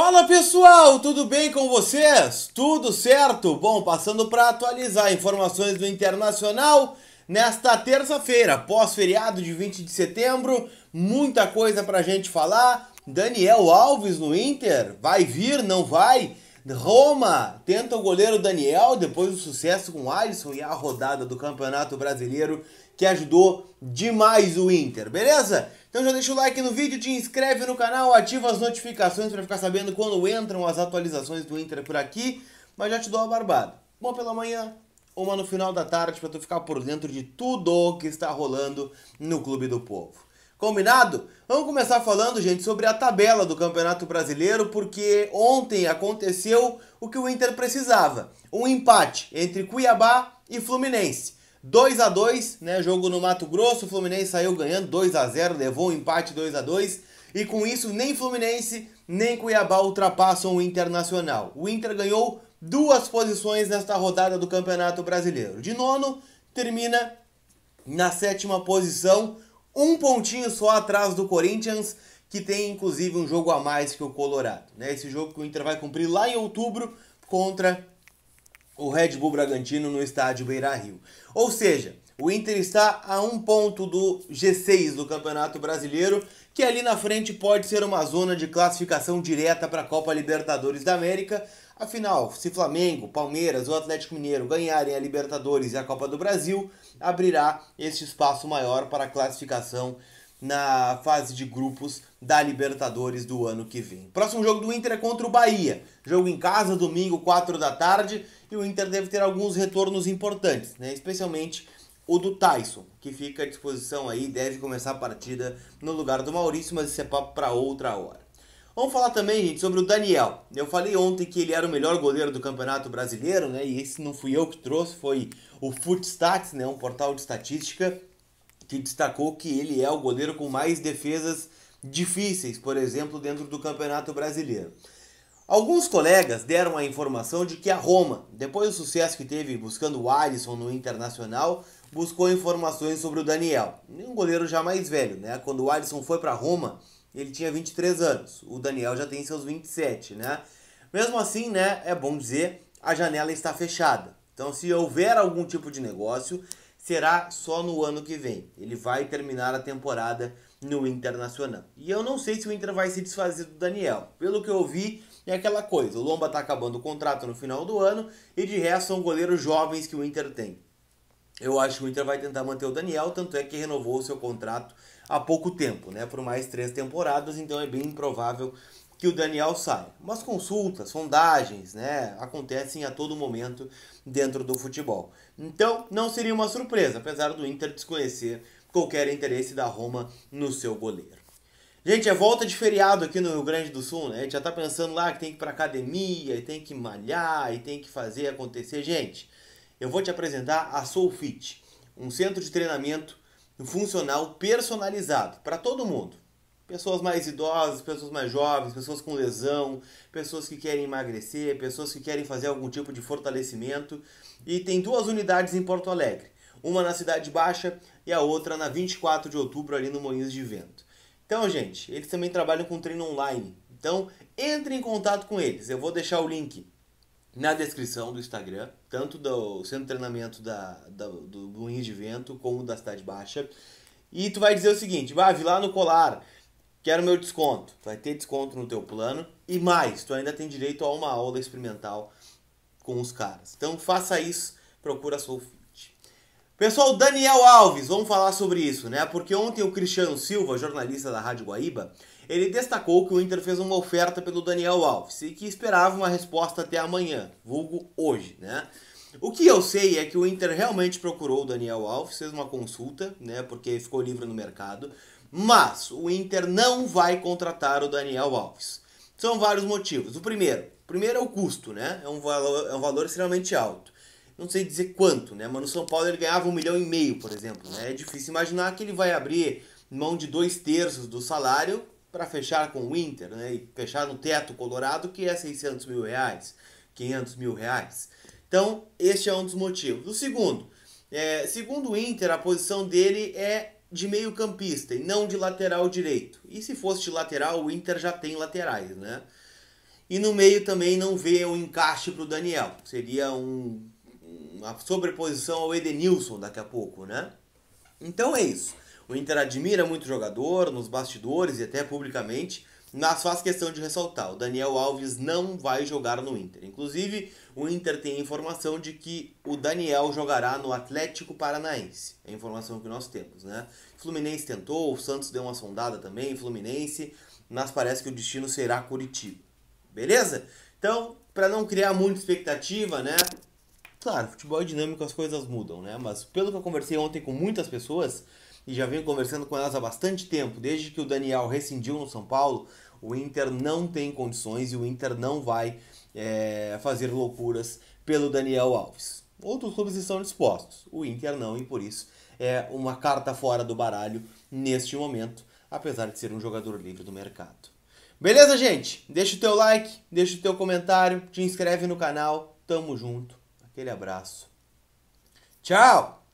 Fala pessoal, tudo bem com vocês? Tudo certo? Bom, passando para atualizar informações do internacional nesta terça-feira, pós-feriado de 20 de setembro, muita coisa para a gente falar. Daniel Alves no Inter, vai vir, não vai? Roma tenta o goleiro Daniel depois do sucesso com o Alisson e a rodada do Campeonato Brasileiro que ajudou demais o Inter, beleza? Então já deixa o like no vídeo, te inscreve no canal, ativa as notificações para ficar sabendo quando entram as atualizações do Inter por aqui. Mas já te dou a barbada. Bom pela manhã, uma no final da tarde para tu ficar por dentro de tudo que está rolando no Clube do Povo. Combinado? Vamos começar falando, gente, sobre a tabela do Campeonato Brasileiro, porque ontem aconteceu o que o Inter precisava: um empate entre Cuiabá e Fluminense. 2 a 2 né? Jogo no Mato Grosso, o Fluminense saiu ganhando 2 a 0 levou um empate 2 a 2 e com isso nem Fluminense nem Cuiabá ultrapassam o Internacional. O Inter ganhou duas posições nesta rodada do Campeonato Brasileiro. De nono, termina na sétima posição, um pontinho só atrás do Corinthians, que tem inclusive um jogo a mais que o Colorado. Né? Esse jogo que o Inter vai cumprir lá em outubro contra o Red Bull Bragantino no estádio Beira-Rio. Ou seja, o Inter está a um ponto do G6 do Campeonato Brasileiro, que ali na frente pode ser uma zona de classificação direta para a Copa Libertadores da América. Afinal, se Flamengo, Palmeiras ou Atlético Mineiro ganharem a Libertadores e a Copa do Brasil, abrirá este espaço maior para a classificação na fase de grupos da Libertadores do ano que vem. Próximo jogo do Inter é contra o Bahia. Jogo em casa, domingo, 4 da tarde. E o Inter deve ter alguns retornos importantes, né? especialmente o do Tyson, que fica à disposição aí, deve começar a partida no lugar do Maurício, mas isso é papo para outra hora. Vamos falar também, gente, sobre o Daniel. Eu falei ontem que ele era o melhor goleiro do Campeonato Brasileiro, né? E esse não fui eu que trouxe, foi o Footstats, né? Um portal de estatística que destacou que ele é o goleiro com mais defesas difíceis, por exemplo, dentro do Campeonato Brasileiro. Alguns colegas deram a informação de que a Roma, depois do sucesso que teve buscando o Alisson no Internacional, buscou informações sobre o Daniel, um goleiro já mais velho, né? Quando o Alisson foi para Roma, ele tinha 23 anos, o Daniel já tem seus 27, né? Mesmo assim, né, é bom dizer, a janela está fechada. Então, se houver algum tipo de negócio, será só no ano que vem. Ele vai terminar a temporada no Internacional. E eu não sei se o Inter vai se desfazer do Daniel. Pelo que eu vi, é aquela coisa: o Lomba está acabando o contrato no final do ano e de resto são goleiros jovens que o Inter tem. Eu acho que o Inter vai tentar manter o Daniel, tanto é que renovou o seu contrato há pouco tempo, né? Por mais três temporadas, então é bem improvável que o Daniel sai. Mas consultas, sondagens, né, acontecem a todo momento dentro do futebol. Então, não seria uma surpresa, apesar do Inter desconhecer qualquer interesse da Roma no seu goleiro. Gente, é volta de feriado aqui no Rio Grande do Sul, né? A gente já tá pensando lá que tem que ir pra academia, e tem que malhar, e tem que fazer acontecer. Gente, eu vou te apresentar a Soulfit, um centro de treinamento funcional personalizado para todo mundo. Pessoas mais idosas, pessoas mais jovens, pessoas com lesão, pessoas que querem emagrecer, pessoas que querem fazer algum tipo de fortalecimento. E tem duas unidades em Porto Alegre, uma na Cidade Baixa e a outra na 24 de outubro ali no Moinhos de Vento. Então, gente, eles também trabalham com treino online. Então, entre em contato com eles. Eu vou deixar o link na descrição do Instagram, tanto do centro de treinamento da, da do Moinhos de Vento como da Cidade Baixa. E tu vai dizer o seguinte, vai, ah, lá no colar, Quero meu desconto. Vai ter desconto no teu plano e mais, tu ainda tem direito a uma aula experimental com os caras. Então faça isso, procura a Soulfit. Pessoal, Daniel Alves, vamos falar sobre isso, né? Porque ontem o Cristiano Silva, jornalista da Rádio Guaíba, ele destacou que o Inter fez uma oferta pelo Daniel Alves e que esperava uma resposta até amanhã, vulgo hoje, né? O que eu sei é que o Inter realmente procurou o Daniel Alves, fez uma consulta, né? Porque ficou livre no mercado. Mas o Inter não vai contratar o Daniel Alves. São vários motivos. O primeiro, primeiro é o custo, né? É um valor, é um valor extremamente alto. Não sei dizer quanto, né? Mas no São Paulo ele ganhava um milhão e meio, por exemplo. Né? É difícil imaginar que ele vai abrir mão de dois terços do salário para fechar com o Inter, né? E fechar no teto colorado que é 600 mil reais, 500 mil reais. Então, este é um dos motivos. O segundo, é, segundo o Inter, a posição dele é de meio campista e não de lateral direito. E se fosse de lateral, o Inter já tem laterais, né? E no meio também não vê um encaixe para o Daniel. Seria um, uma sobreposição ao Edenilson daqui a pouco, né? Então é isso. O Inter admira muito o jogador, nos bastidores e até publicamente. Mas faz questão de ressaltar, o Daniel Alves não vai jogar no Inter. Inclusive, o Inter tem informação de que o Daniel jogará no Atlético Paranaense. É a informação que nós temos, né? Fluminense tentou, o Santos deu uma sondada também, Fluminense, mas parece que o destino será Curitiba. Beleza? Então, para não criar muita expectativa, né? Claro, futebol é dinâmico, as coisas mudam, né? Mas pelo que eu conversei ontem com muitas pessoas, e já venho conversando com elas há bastante tempo, desde que o Daniel rescindiu no São Paulo, o Inter não tem condições e o Inter não vai é, fazer loucuras pelo Daniel Alves. Outros clubes estão dispostos, o Inter não, e por isso é uma carta fora do baralho neste momento, apesar de ser um jogador livre do mercado. Beleza, gente? Deixa o teu like, deixa o teu comentário, te inscreve no canal. Tamo junto. Aquele abraço. Tchau!